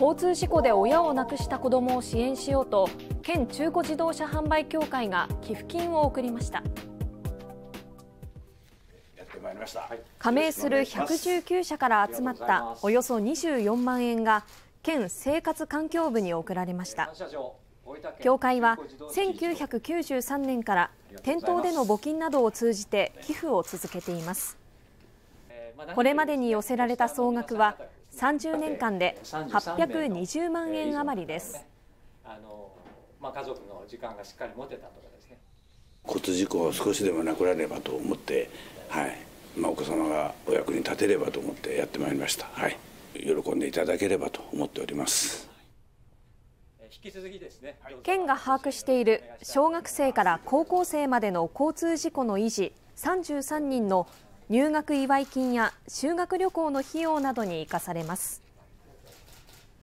交通事故で親を亡くした子どもを支援しようと県中古自動車販売協会が寄付金を送りました加盟する119社から集まったおよそ24万円が県生活環境部に送られました協会は1993年から店頭での募金などを通じて寄付を続けていますこれまでに寄せられた総額は30年間で820万円余りです。あのまあ、家族の時間がしっかり持てたとかですね交通事故を少しでもなくらればと思って、はいまあ、お子様がお役に立てればと思ってやってまいりました、はい、喜んでいただければと思っております。引きき続ですね。県が把握している小学生から高校生までの交通事故の維持33人の入学祝い金や修学旅行の費用などに生かされます。